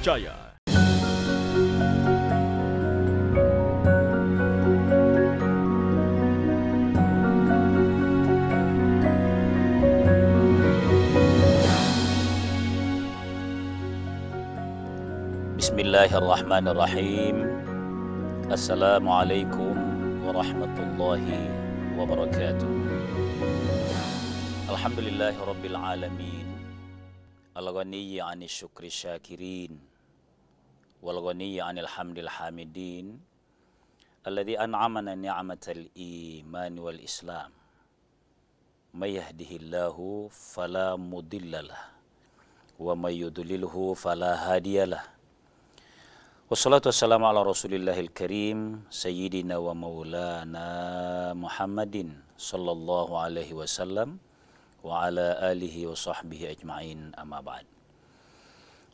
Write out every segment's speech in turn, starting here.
percaya. Bismillahirrahmanirrahim. Assalamualaikum warahmatullahi wabarakatuh. Alhamdulillahirabbil alamin. الغني عن الشكر الشاكرين والغني عن الحمد الحامدين الذي أنعمنا نعمة الإيمان والإسلام من يهده الله فلا مضل له ومن يضلله فلا هادي له والصلاة والسلام على رسول الله الكريم سيدنا ومولانا محمد صلى الله عليه وسلم وعلى آله وصحبه أجمعين أما بعد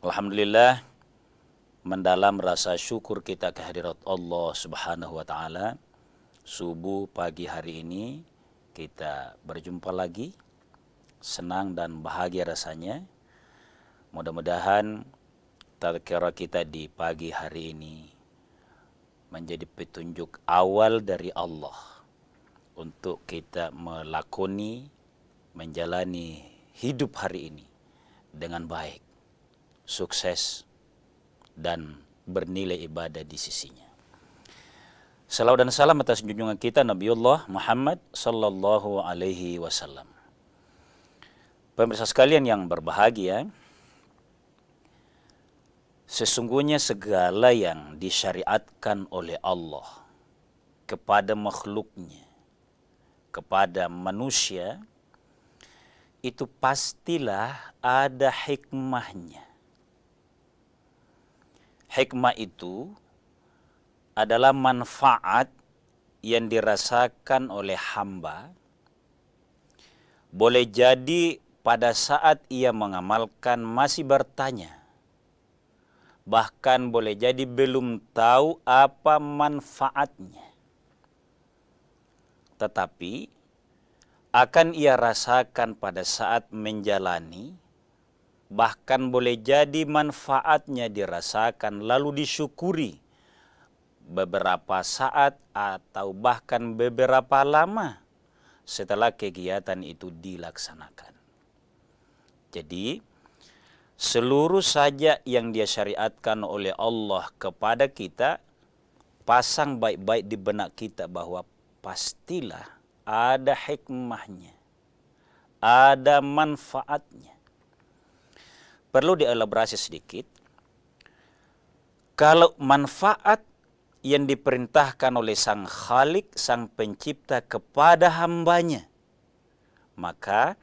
الحمد لله mendalam rasa syukur kita kehadirat Allah Subhanahu wa taala. Subuh pagi hari ini kita berjumpa lagi. Senang dan bahagia rasanya. Mudah-mudahan tazkirah kita di pagi hari ini menjadi petunjuk awal dari Allah untuk kita melakoni menjalani hidup hari ini dengan baik, sukses dan bernilai ibadah di sisinya. Salam dan salam atas junjungan kita Nabiullah Muhammad sallallahu alaihi wasallam. Pemirsa sekalian yang berbahagia, sesungguhnya segala yang disyariatkan oleh Allah kepada makhluknya, kepada manusia, itu pastilah ada hikmahnya hikmah itu adalah manfaat yang dirasakan oleh hamba boleh jadi pada saat ia mengamalkan masih bertanya bahkan boleh jadi belum tahu apa manfaatnya tetapi akan ia rasakan pada saat menjalani bahkan boleh jadi manfaatnya dirasakan lalu disyukuri beberapa saat atau bahkan beberapa lama setelah kegiatan itu dilaksanakan. Jadi seluruh saja yang dia syariatkan oleh Allah kepada kita pasang baik-baik di benak kita bahwa pastilah ada hikmahnya, ada manfaatnya perlu dielaborasi sedikit. Kalau manfaat yang diperintahkan oleh Sang Khalik, Sang Pencipta kepada hambanya, maka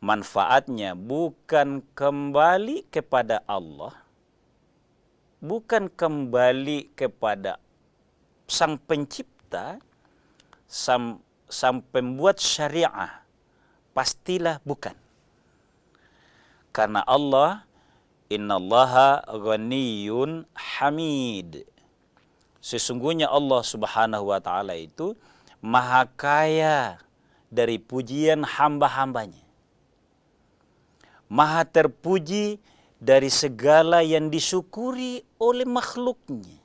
manfaatnya bukan kembali kepada Allah, bukan kembali kepada Sang Pencipta, Sang, sang Pembuat Syariah, pastilah bukan. Karena Allah Innallaha ghaniyun hamid. Sesungguhnya Allah Subhanahu wa taala itu maha kaya dari pujian hamba-hambanya. Maha terpuji dari segala yang disyukuri oleh makhluknya.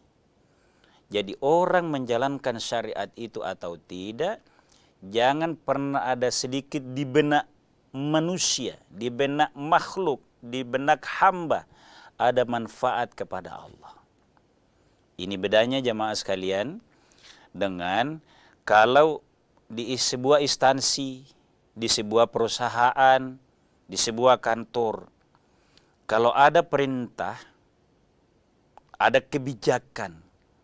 Jadi orang menjalankan syariat itu atau tidak, jangan pernah ada sedikit di benak manusia, di benak makhluk di benak hamba ada manfaat kepada Allah. Ini bedanya jamaah sekalian dengan kalau di sebuah instansi, di sebuah perusahaan, di sebuah kantor, kalau ada perintah, ada kebijakan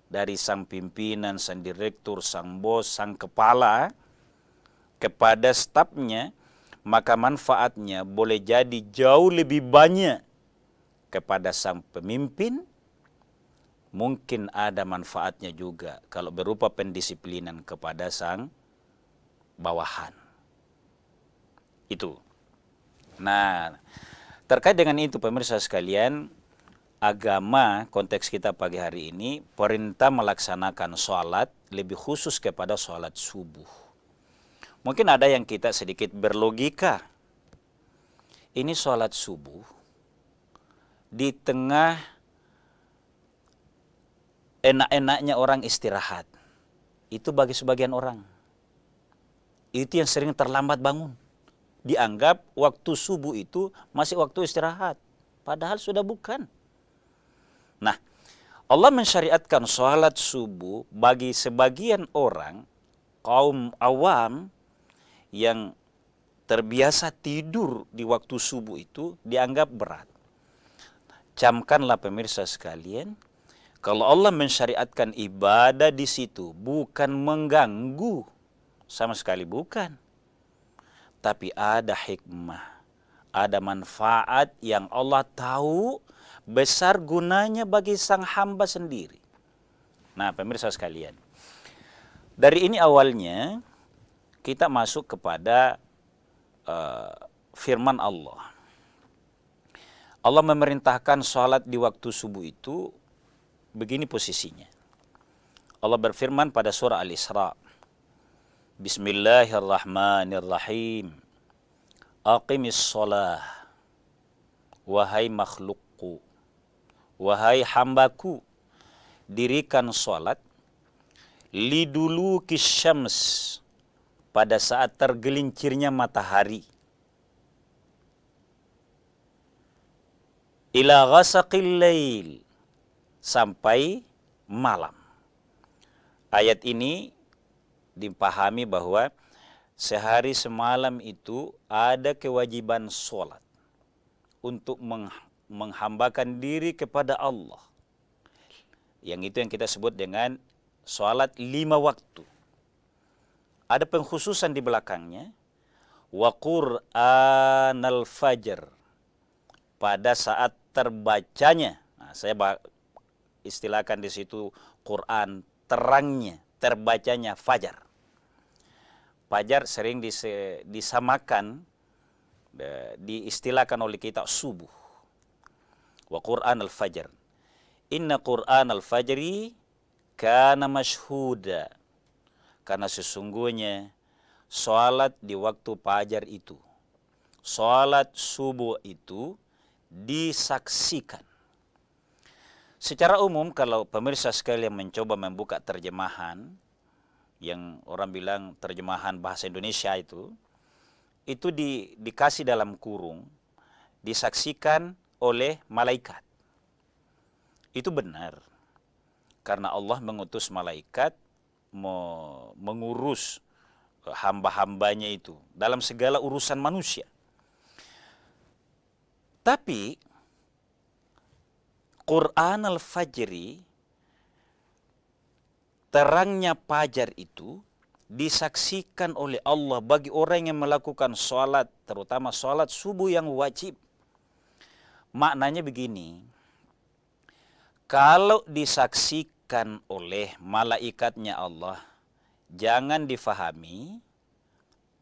dari sang pimpinan, sang direktur, sang bos, sang kepala kepada stafnya, maka manfaatnya boleh jadi jauh lebih banyak kepada sang pemimpin. Mungkin ada manfaatnya juga kalau berupa pendisiplinan kepada sang bawahan. Itu. Nah, terkait dengan itu pemirsa sekalian, agama konteks kita pagi hari ini perintah melaksanakan sholat lebih khusus kepada sholat subuh Mungkin ada yang kita sedikit berlogika. Ini sholat subuh di tengah enak-enaknya orang istirahat. Itu bagi sebagian orang. Itu yang sering terlambat bangun. Dianggap waktu subuh itu masih waktu istirahat. Padahal sudah bukan. Nah, Allah mensyariatkan sholat subuh bagi sebagian orang, kaum awam, yang terbiasa tidur di waktu subuh itu dianggap berat. Camkanlah pemirsa sekalian, kalau Allah mensyariatkan ibadah di situ bukan mengganggu sama sekali bukan. Tapi ada hikmah, ada manfaat yang Allah tahu besar gunanya bagi sang hamba sendiri. Nah, pemirsa sekalian, dari ini awalnya kita masuk kepada uh, firman Allah. Allah memerintahkan sholat di waktu subuh itu begini posisinya. Allah berfirman pada surah Al-Isra. Bismillahirrahmanirrahim. Aqimis sholah. Wahai makhlukku. Wahai hambaku. Dirikan sholat. Lidulu syams pada saat tergelincirnya matahari. Ila ghasaqil lail sampai malam. Ayat ini dipahami bahwa sehari semalam itu ada kewajiban sholat untuk menghambakan diri kepada Allah. Yang itu yang kita sebut dengan sholat lima waktu ada pengkhususan di belakangnya wa qur'anal fajr pada saat terbacanya nah, saya istilahkan di situ Quran terangnya terbacanya fajar fajar sering disamakan diistilahkan oleh kita subuh wa Quran al-fajr inna Quran al-fajri kana mashhuda karena sesungguhnya sholat di waktu fajar itu, sholat subuh itu disaksikan. Secara umum kalau pemirsa sekalian mencoba membuka terjemahan, yang orang bilang terjemahan bahasa Indonesia itu, itu di, dikasih dalam kurung, disaksikan oleh malaikat. Itu benar. Karena Allah mengutus malaikat me mengurus eh, hamba-hambanya itu dalam segala urusan manusia. Tapi Quran Al-Fajri terangnya pajar itu disaksikan oleh Allah bagi orang yang melakukan sholat terutama sholat subuh yang wajib maknanya begini kalau disaksikan dijelaskan oleh malaikatnya Allah jangan difahami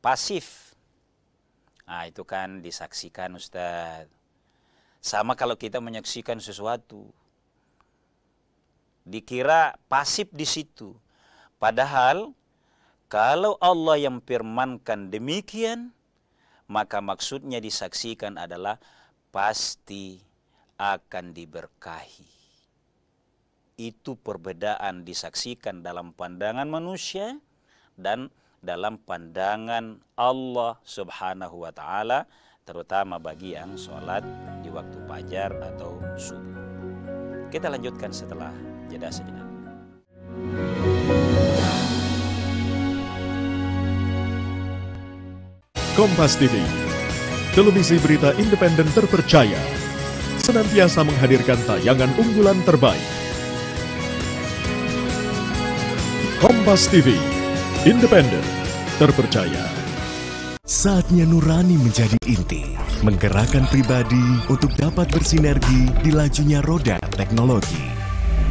pasif. Nah, itu kan disaksikan Ustaz. Sama kalau kita menyaksikan sesuatu. Dikira pasif di situ. Padahal kalau Allah yang firmankan demikian, maka maksudnya disaksikan adalah pasti akan diberkahi itu perbedaan disaksikan dalam pandangan manusia dan dalam pandangan Allah Subhanahu wa taala terutama bagi yang sholat di waktu fajar atau subuh. Kita lanjutkan setelah jeda sejenak. Kompas TV, televisi berita independen terpercaya, senantiasa menghadirkan tayangan unggulan terbaik Kompas TV, independen, terpercaya. Saatnya nurani menjadi inti, menggerakkan pribadi untuk dapat bersinergi di lajunya roda teknologi.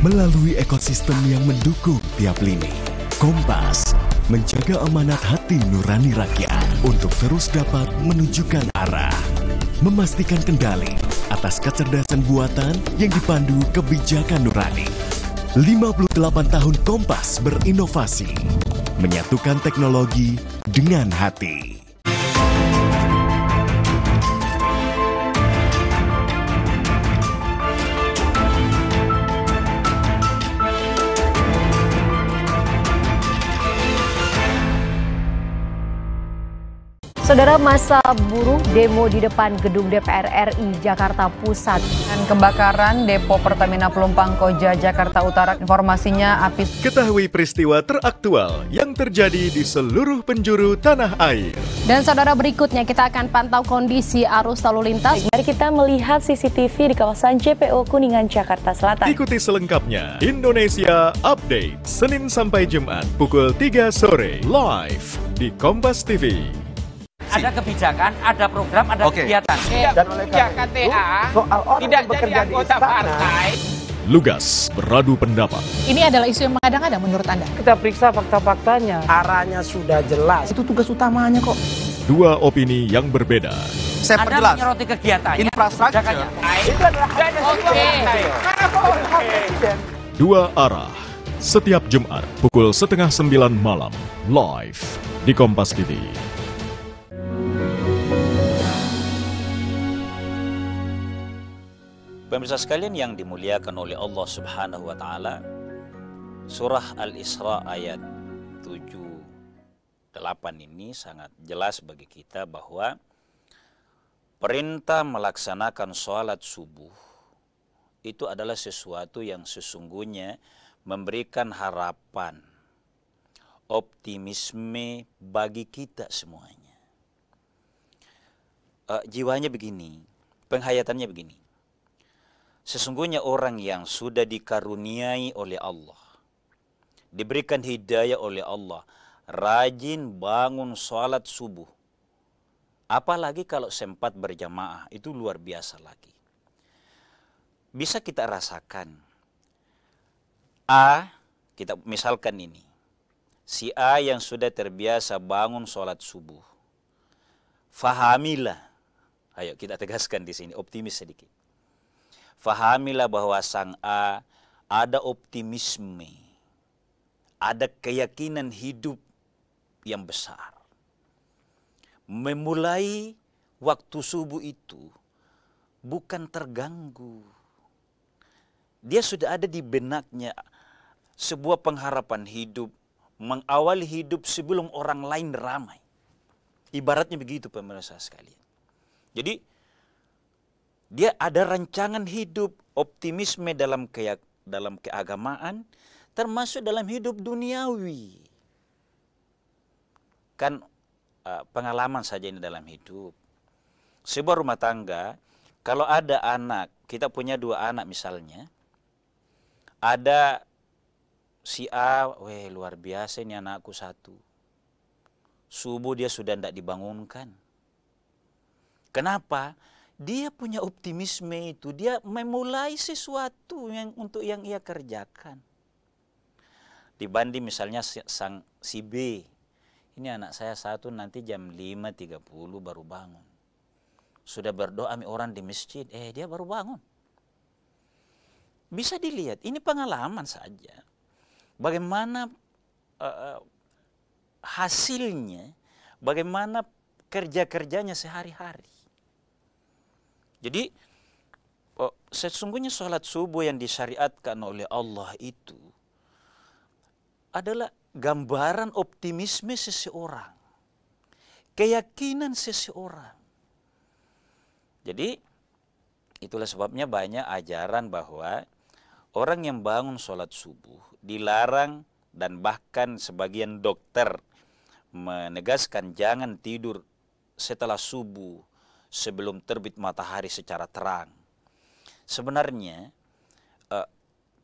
Melalui ekosistem yang mendukung tiap lini, Kompas menjaga amanat hati nurani rakyat untuk terus dapat menunjukkan arah, memastikan kendali atas kecerdasan buatan yang dipandu kebijakan nurani 58 tahun Kompas berinovasi, menyatukan teknologi dengan hati. Saudara masa buruh demo di depan gedung DPR RI Jakarta Pusat. Dan kebakaran depo Pertamina Pelumpang Koja Jakarta Utara informasinya api. Ketahui peristiwa teraktual yang terjadi di seluruh penjuru tanah air. Dan saudara berikutnya kita akan pantau kondisi arus lalu lintas. Mari kita melihat CCTV di kawasan JPO Kuningan Jakarta Selatan. Ikuti selengkapnya Indonesia Update Senin sampai Jumat pukul 3 sore live di Kompas TV ada kebijakan, ada program, ada okay. kegiatan. Dan oleh karena itu, soal orang tidak bekerja di anggota partai. Lugas beradu pendapat. Ini adalah isu yang mengadang-adang menurut Anda? Kita periksa fakta-faktanya. Arahnya sudah jelas. Itu tugas utamanya kok. Dua opini yang berbeda. Saya Anda perjelas. menyoroti kegiatan. Infrastruktur. Itu adalah okay. okay. Dua arah. Setiap Jumat pukul setengah sembilan malam. Live di Kompas TV. Pemirsa sekalian yang dimuliakan oleh Allah Subhanahu wa taala, surah Al-Isra ayat 7 8 ini sangat jelas bagi kita bahwa perintah melaksanakan sholat subuh itu adalah sesuatu yang sesungguhnya memberikan harapan optimisme bagi kita semuanya. E, jiwanya begini, penghayatannya begini Sesungguhnya orang yang sudah dikaruniai oleh Allah, diberikan hidayah oleh Allah, rajin bangun sholat subuh. Apalagi kalau sempat berjamaah, itu luar biasa lagi. Bisa kita rasakan. A, kita misalkan ini. Si A yang sudah terbiasa bangun sholat subuh. Fahamilah. Ayo kita tegaskan di sini, optimis sedikit Fahamilah bahwa sang A ada optimisme, ada keyakinan hidup yang besar. Memulai waktu subuh itu bukan terganggu. Dia sudah ada di benaknya sebuah pengharapan hidup, mengawali hidup sebelum orang lain ramai. Ibaratnya begitu pemirsa sekalian. Jadi dia ada rancangan hidup, optimisme dalam ke, dalam keagamaan, termasuk dalam hidup duniawi. Kan eh, pengalaman saja ini dalam hidup. Sebuah rumah tangga, kalau ada anak, kita punya dua anak misalnya, ada si A, weh luar biasa ini anakku satu. Subuh dia sudah tidak dibangunkan. Kenapa? dia punya optimisme itu, dia memulai sesuatu yang untuk yang ia kerjakan. Dibanding misalnya sang si B, ini anak saya satu nanti jam 5.30 baru bangun. Sudah berdoa orang di masjid, eh dia baru bangun. Bisa dilihat, ini pengalaman saja. Bagaimana uh, hasilnya, bagaimana kerja-kerjanya sehari-hari. Jadi oh, sesungguhnya sholat subuh yang disyariatkan oleh Allah itu adalah gambaran optimisme seseorang, keyakinan seseorang. Jadi itulah sebabnya banyak ajaran bahwa orang yang bangun sholat subuh dilarang dan bahkan sebagian dokter menegaskan jangan tidur setelah subuh sebelum terbit matahari secara terang. Sebenarnya eh,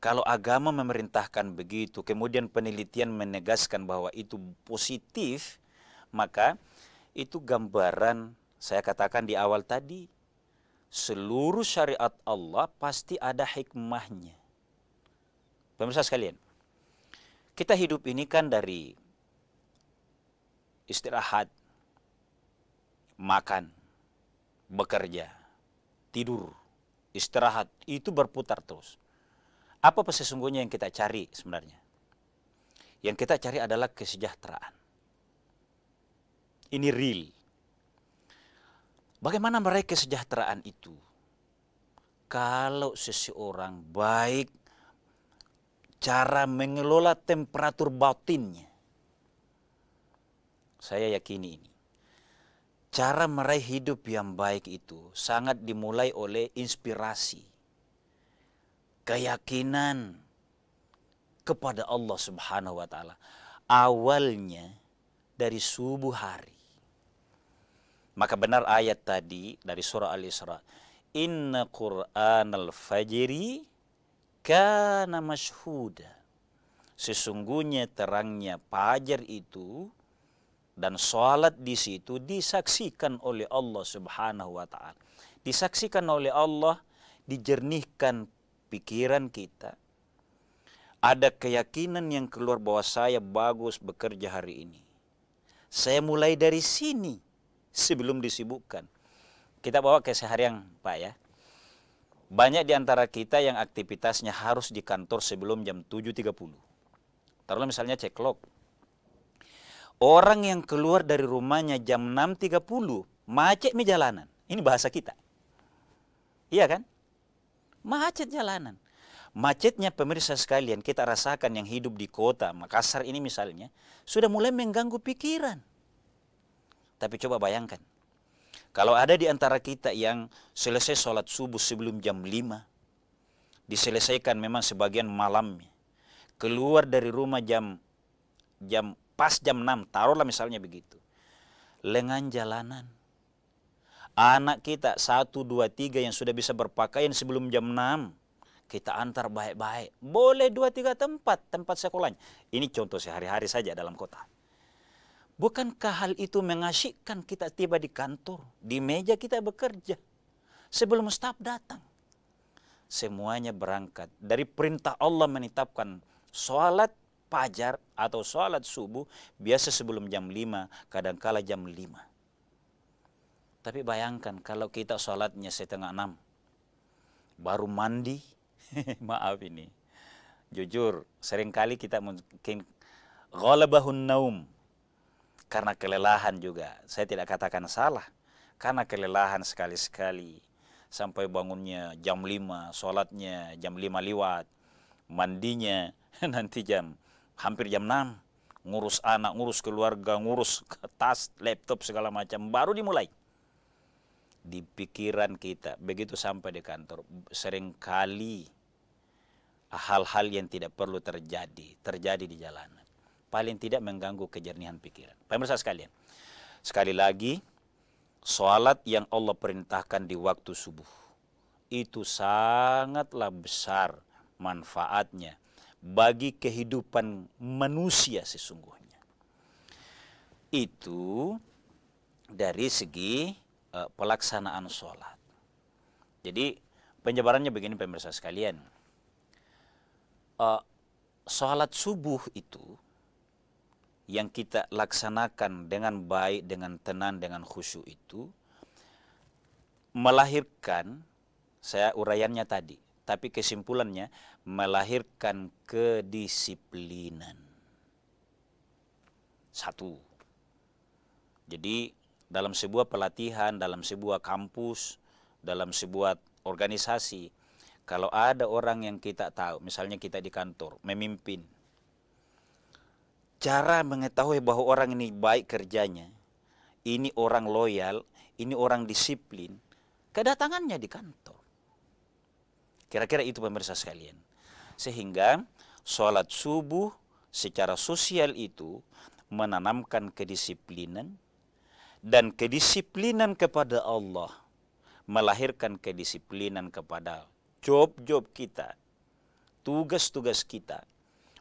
kalau agama memerintahkan begitu, kemudian penelitian menegaskan bahwa itu positif, maka itu gambaran saya katakan di awal tadi seluruh syariat Allah pasti ada hikmahnya. Pemirsa sekalian, kita hidup ini kan dari istirahat, makan, bekerja, tidur, istirahat, itu berputar terus. Apa sesungguhnya yang kita cari sebenarnya? Yang kita cari adalah kesejahteraan. Ini real. Bagaimana meraih kesejahteraan itu? Kalau seseorang baik cara mengelola temperatur batinnya. Saya yakini ini. Cara meraih hidup yang baik itu sangat dimulai oleh inspirasi, keyakinan kepada Allah Subhanahu wa Ta'ala. Awalnya dari subuh hari. Maka benar ayat tadi dari surah Al-Isra. Inna Qur'an al-fajri kana mashhuda. Sesungguhnya terangnya pajar itu dan sholat di situ disaksikan oleh Allah Subhanahu wa taala. Disaksikan oleh Allah, dijernihkan pikiran kita. Ada keyakinan yang keluar bahwa saya bagus bekerja hari ini. Saya mulai dari sini sebelum disibukkan. Kita bawa ke seharian, Pak ya. Banyak di antara kita yang aktivitasnya harus di kantor sebelum jam 7.30. Taruhlah misalnya ceklok, orang yang keluar dari rumahnya jam 6.30 macet di jalanan. Ini bahasa kita. Iya kan? Macet jalanan. Macetnya pemirsa sekalian kita rasakan yang hidup di kota Makassar ini misalnya sudah mulai mengganggu pikiran. Tapi coba bayangkan. Kalau ada di antara kita yang selesai sholat subuh sebelum jam 5, diselesaikan memang sebagian malamnya, keluar dari rumah jam jam pas jam 6, taruhlah misalnya begitu. Lengan jalanan. Anak kita satu dua tiga yang sudah bisa berpakaian sebelum jam 6. Kita antar baik-baik. Boleh dua tiga tempat, tempat sekolahnya. Ini contoh sehari-hari saja dalam kota. Bukankah hal itu mengasyikkan kita tiba di kantor, di meja kita bekerja, sebelum staf datang? Semuanya berangkat dari perintah Allah menetapkan sholat pajar atau sholat subuh biasa sebelum jam 5, kadangkala jam 5. Tapi bayangkan kalau kita sholatnya setengah 6, baru mandi, maaf ini, jujur seringkali kita mungkin ghalabahun naum karena kelelahan juga. Saya tidak katakan salah, karena kelelahan sekali-sekali sampai bangunnya jam 5, sholatnya jam 5 liwat, mandinya nanti jam hampir jam 6 ngurus anak, ngurus keluarga, ngurus tas, laptop segala macam baru dimulai di pikiran kita begitu sampai di kantor seringkali hal-hal yang tidak perlu terjadi terjadi di jalanan paling tidak mengganggu kejernihan pikiran pemirsa sekalian sekali lagi Sholat yang Allah perintahkan di waktu subuh itu sangatlah besar manfaatnya bagi kehidupan manusia sesungguhnya. Itu dari segi uh, pelaksanaan sholat. Jadi penjabarannya begini pemirsa sekalian. Uh, sholat subuh itu yang kita laksanakan dengan baik, dengan tenang, dengan khusyuk itu melahirkan saya uraiannya tadi, tapi kesimpulannya melahirkan kedisiplinan. Satu. Jadi dalam sebuah pelatihan, dalam sebuah kampus, dalam sebuah organisasi, kalau ada orang yang kita tahu, misalnya kita di kantor, memimpin, cara mengetahui bahwa orang ini baik kerjanya, ini orang loyal, ini orang disiplin, kedatangannya di kantor. Kira-kira itu pemirsa sekalian. Sehingga sholat subuh secara sosial itu menanamkan kedisiplinan dan kedisiplinan kepada Allah melahirkan kedisiplinan kepada job-job kita, tugas-tugas kita.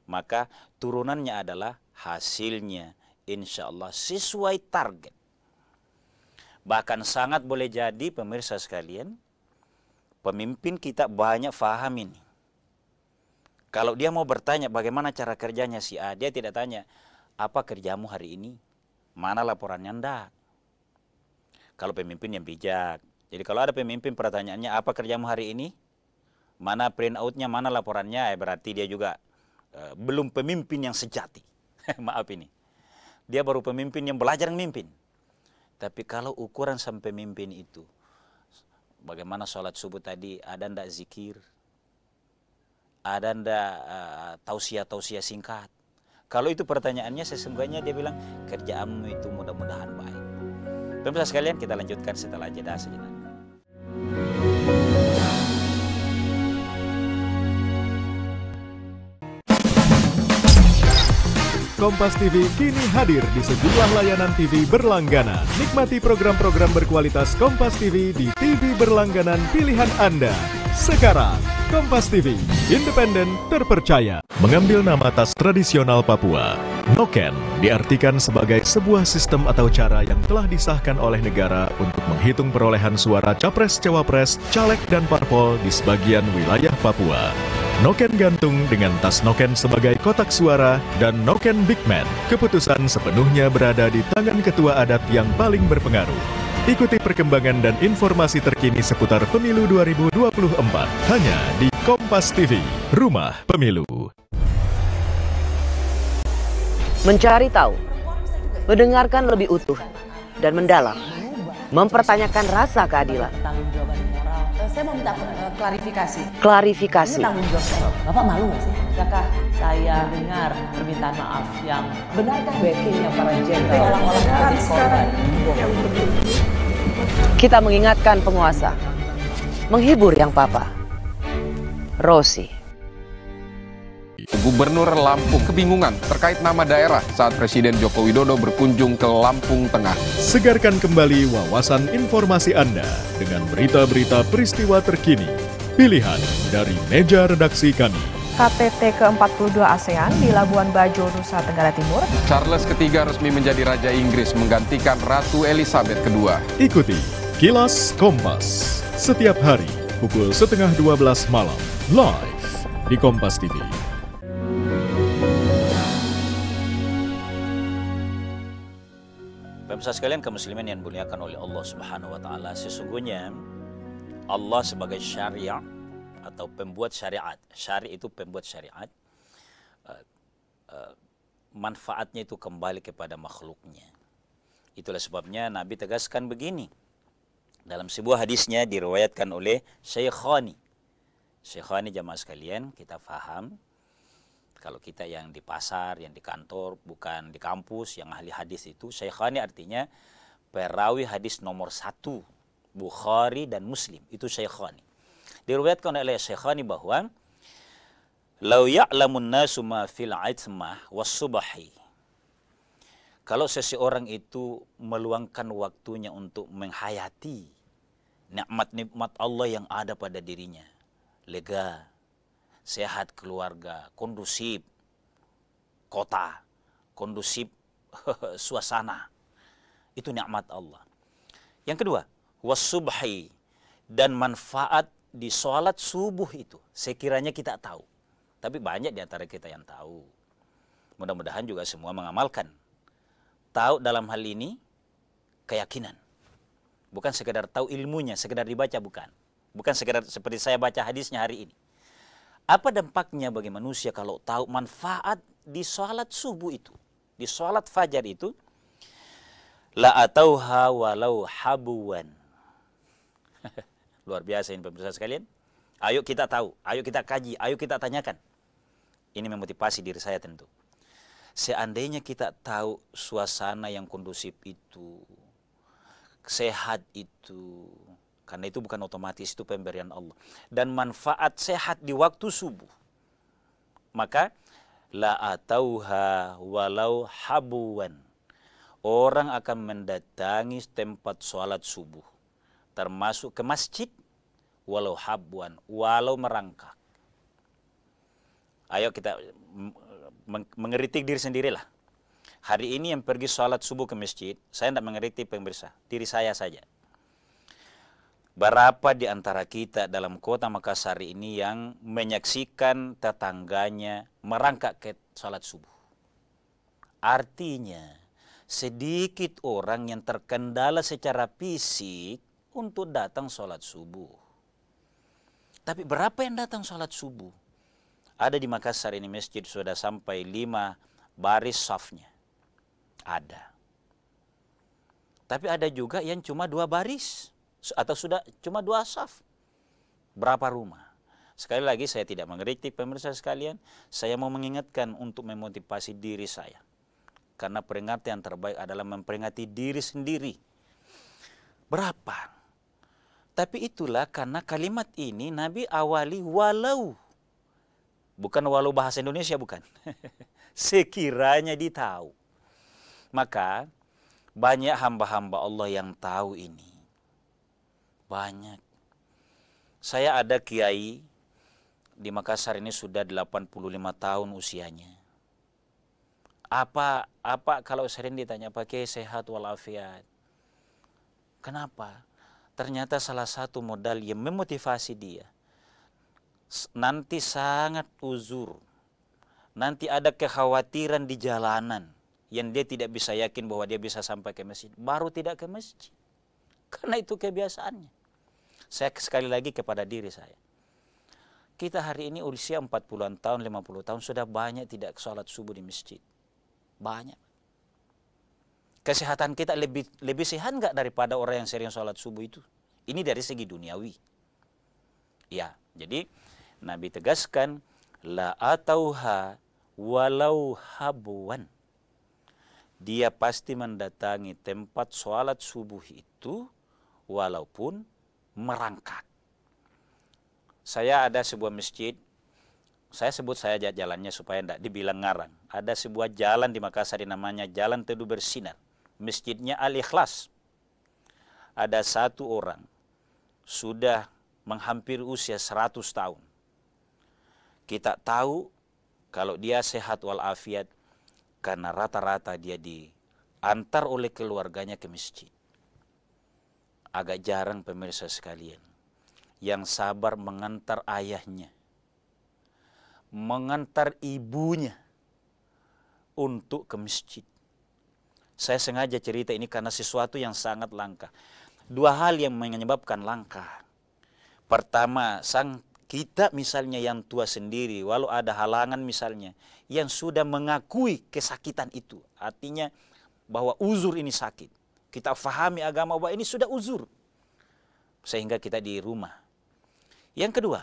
Maka turunannya adalah hasilnya insya Allah sesuai target. Bahkan sangat boleh jadi pemirsa sekalian, pemimpin kita banyak faham ini. Kalau dia mau bertanya bagaimana cara kerjanya si A, dia tidak tanya apa kerjamu hari ini, mana laporannya ndak. Kalau pemimpin yang bijak. Jadi kalau ada pemimpin pertanyaannya apa kerjamu hari ini, mana print outnya, mana laporannya, eh, berarti dia juga eh, belum pemimpin yang sejati. Maaf ini. Dia baru pemimpin yang belajar memimpin. Tapi kalau ukuran sampai pemimpin itu, bagaimana sholat subuh tadi, ada ndak zikir, ada anda uh, eh, tausia tausia singkat? Kalau itu pertanyaannya, sesungguhnya dia bilang kerjaanmu itu mudah-mudahan baik. Pemirsa sekalian, kita lanjutkan setelah jeda sejenak. Kompas TV kini hadir di sejumlah layanan TV berlangganan. Nikmati program-program berkualitas Kompas TV di TV berlangganan pilihan Anda. Sekarang Kompas TV, independen, terpercaya. Mengambil nama tas tradisional Papua, Noken diartikan sebagai sebuah sistem atau cara yang telah disahkan oleh negara untuk menghitung perolehan suara capres-cawapres, caleg, dan parpol di sebagian wilayah Papua. Noken gantung dengan tas Noken sebagai kotak suara dan Noken Big Man. Keputusan sepenuhnya berada di tangan ketua adat yang paling berpengaruh. Ikuti perkembangan dan informasi terkini seputar pemilu 2024 hanya di Kompas TV, Rumah Pemilu. Mencari tahu, mendengarkan lebih utuh dan mendalam, mempertanyakan rasa keadilan. Saya mau minta eh, klarifikasi. Klarifikasi. Bapak malu nggak sih? Apakah saya dengar permintaan maaf yang benarkah backing yang para jenderal orang-orang sekarang kita mengingatkan penguasa, menghibur yang papa, Rosi. Gubernur Lampung kebingungan terkait nama daerah saat Presiden Joko Widodo berkunjung ke Lampung Tengah. Segarkan kembali wawasan informasi Anda dengan berita-berita peristiwa terkini. Pilihan dari meja redaksi kami. KTT ke-42 ASEAN di Labuan Bajo, Nusa Tenggara Timur. Charles ketiga resmi menjadi Raja Inggris menggantikan Ratu Elizabeth II. Ikuti Kilas Kompas. Setiap hari pukul setengah belas malam. Live di Kompas TV. Pemirsa sekalian kaum muslimin yang dimuliakan oleh Allah Subhanahu wa taala, sesungguhnya Allah sebagai syariat atau pembuat syariat. Syari itu pembuat syariat. Eh, eh, manfaatnya itu kembali kepada makhluknya. Itulah sebabnya Nabi tegaskan begini dalam sebuah hadisnya diriwayatkan oleh Syekhani. Syekhani jamaah sekalian, kita faham kalau kita yang di pasar, yang di kantor, bukan di kampus, yang ahli hadis itu, Syekhani artinya perawi hadis nomor satu, Bukhari dan Muslim, itu Syekhani. Diriwayatkan oleh Syekhani bahwa Lau ya'lamun nasu ma fil itmah was subahi. Kalau seseorang itu meluangkan waktunya untuk menghayati nikmat-nikmat Allah yang ada pada dirinya. Lega, sehat keluarga, kondusif kota, kondusif suasana. Itu nikmat Allah. Yang kedua, wasubhi dan manfaat di sholat subuh itu. Sekiranya kita tahu. Tapi banyak di antara kita yang tahu. Mudah-mudahan juga semua mengamalkan. Tahu dalam hal ini keyakinan. Bukan sekedar tahu ilmunya, sekedar dibaca bukan. Bukan sekedar seperti saya baca hadisnya hari ini. Apa dampaknya bagi manusia kalau tahu manfaat di sholat subuh itu? Di sholat fajar itu, La atauha walau habuan. Luar biasa ini pemirsa sekalian. Ayo kita tahu, ayo kita kaji, ayo kita tanyakan. Ini memotivasi diri saya tentu. Seandainya kita tahu suasana yang kondusif itu, sehat itu karena itu bukan otomatis itu pemberian Allah dan manfaat sehat di waktu subuh maka la atauha walau habuan orang akan mendatangi tempat sholat subuh termasuk ke masjid walau habuan walau merangkak ayo kita mengeritik diri sendirilah Hari ini yang pergi sholat subuh ke masjid, saya tidak mengerti pemirsa, diri saya saja. Berapa di antara kita dalam kota Makassar ini yang menyaksikan tetangganya merangkak ke sholat subuh? Artinya, sedikit orang yang terkendala secara fisik untuk datang sholat subuh. Tapi berapa yang datang sholat subuh? Ada di Makassar ini masjid sudah sampai lima baris safnya ada. Tapi ada juga yang cuma dua baris atau sudah cuma dua saf. Berapa rumah? Sekali lagi saya tidak mengkritik pemirsa sekalian, saya mau mengingatkan untuk memotivasi diri saya. Karena peringatan yang terbaik adalah memperingati diri sendiri. Berapa? Tapi itulah karena kalimat ini Nabi awali walau. Bukan walau bahasa Indonesia bukan. Sekiranya ditahu. Maka banyak hamba-hamba Allah yang tahu ini. Banyak. Saya ada kiai di Makassar ini sudah 85 tahun usianya. Apa apa kalau sering ditanya pakai sehat walafiat? Kenapa? Ternyata salah satu modal yang memotivasi dia nanti sangat uzur. Nanti ada kekhawatiran di jalanan yang dia tidak bisa yakin bahwa dia bisa sampai ke masjid, baru tidak ke masjid. Karena itu kebiasaannya. Saya sekali lagi kepada diri saya. Kita hari ini usia 40-an tahun, 50 tahun sudah banyak tidak sholat subuh di masjid. Banyak. Kesehatan kita lebih lebih sehat nggak daripada orang yang sering sholat subuh itu? Ini dari segi duniawi. Ya, jadi Nabi tegaskan la atauha walau habuan dia pasti mendatangi tempat sholat subuh itu walaupun merangkak. Saya ada sebuah masjid, saya sebut saya jalannya supaya tidak dibilang ngarang. Ada sebuah jalan di Makassar yang namanya Jalan Teduh Bersinar. Masjidnya Al-Ikhlas. Ada satu orang sudah menghampir usia 100 tahun. Kita tahu kalau dia sehat walafiat karena rata-rata dia diantar oleh keluarganya ke masjid. Agak jarang pemirsa sekalian yang sabar mengantar ayahnya, mengantar ibunya untuk ke masjid. Saya sengaja cerita ini karena sesuatu yang sangat langka. Dua hal yang menyebabkan langka. Pertama, sang kita misalnya yang tua sendiri, walau ada halangan misalnya, yang sudah mengakui kesakitan itu. Artinya bahwa uzur ini sakit. Kita fahami agama bahwa ini sudah uzur. Sehingga kita di rumah. Yang kedua,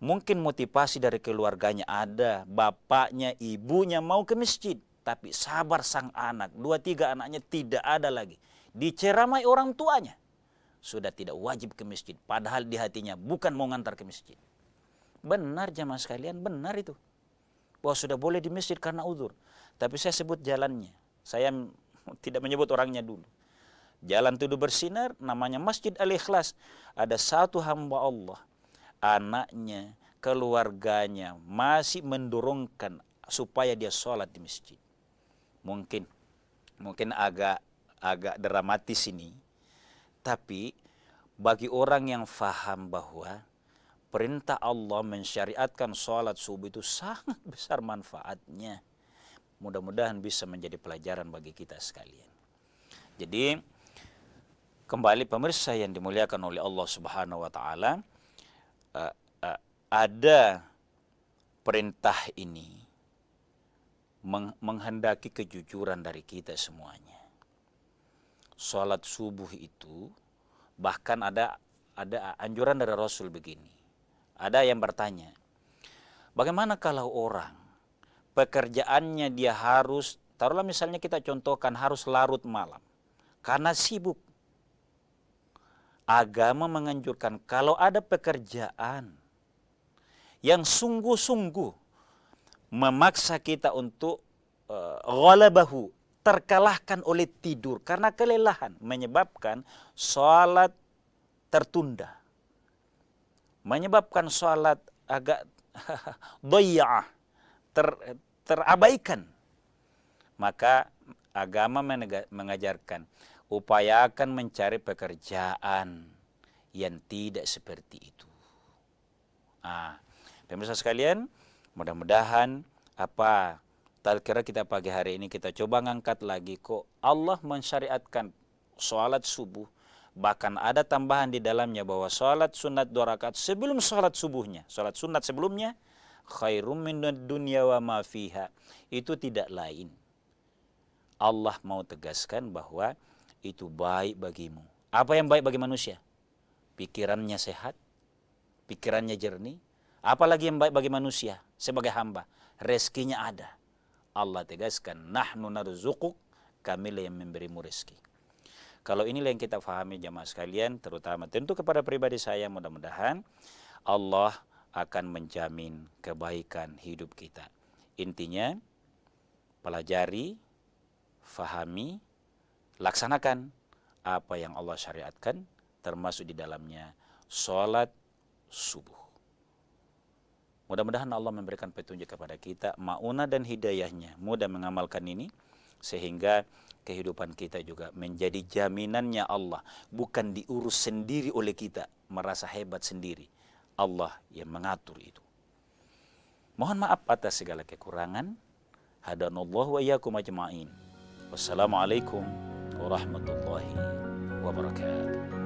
mungkin motivasi dari keluarganya ada. Bapaknya, ibunya mau ke masjid. Tapi sabar sang anak, dua tiga anaknya tidak ada lagi. Diceramai orang tuanya sudah tidak wajib ke masjid. Padahal di hatinya bukan mau ngantar ke masjid. Benar jamaah sekalian, benar itu. Bahwa sudah boleh di masjid karena uzur. Tapi saya sebut jalannya. Saya tidak menyebut orangnya dulu. Jalan Tuduh Bersinar namanya Masjid Al-Ikhlas. Ada satu hamba Allah. Anaknya, keluarganya masih mendorongkan supaya dia sholat di masjid. Mungkin mungkin agak agak dramatis ini tapi bagi orang yang faham bahwa perintah Allah mensyariatkan sholat subuh itu sangat besar manfaatnya. Mudah-mudahan bisa menjadi pelajaran bagi kita sekalian. Jadi kembali pemirsa yang dimuliakan oleh Allah Subhanahu wa taala eh, eh, ada perintah ini menghendaki kejujuran dari kita semuanya sholat subuh itu bahkan ada ada anjuran dari Rasul begini. Ada yang bertanya, bagaimana kalau orang pekerjaannya dia harus, taruhlah misalnya kita contohkan harus larut malam karena sibuk. Agama menganjurkan kalau ada pekerjaan yang sungguh-sungguh memaksa kita untuk uh, ghalabahu terkalahkan oleh tidur karena kelelahan menyebabkan sholat tertunda menyebabkan sholat agak doyah ter, terabaikan maka agama mengajarkan upayakan mencari pekerjaan yang tidak seperti itu nah, pemirsa sekalian mudah-mudahan apa kira kita pagi hari ini kita coba ngangkat lagi kok Allah mensyariatkan sholat subuh. Bahkan ada tambahan di dalamnya bahwa sholat sunat dua rakaat sebelum sholat subuhnya. Sholat sunat sebelumnya khairum min dunya wa ma fiha. Itu tidak lain. Allah mau tegaskan bahwa itu baik bagimu. Apa yang baik bagi manusia? Pikirannya sehat, pikirannya jernih. Apalagi yang baik bagi manusia sebagai hamba, rezekinya ada Allah tegaskan nahnu kami lah yang memberimu rezeki. Kalau inilah yang kita fahami jamaah sekalian terutama tentu kepada pribadi saya mudah-mudahan Allah akan menjamin kebaikan hidup kita. Intinya pelajari, fahami, laksanakan apa yang Allah syariatkan termasuk di dalamnya sholat subuh. Mudah-mudahan Allah memberikan petunjuk kepada kita, mauna dan hidayahnya. Mudah mengamalkan ini, sehingga kehidupan kita juga menjadi jaminannya Allah. Bukan diurus sendiri oleh kita, merasa hebat sendiri. Allah yang mengatur itu. Mohon maaf atas segala kekurangan. Hadanullah wa iyyakum ajma'in. Wassalamualaikum warahmatullahi wabarakatuh.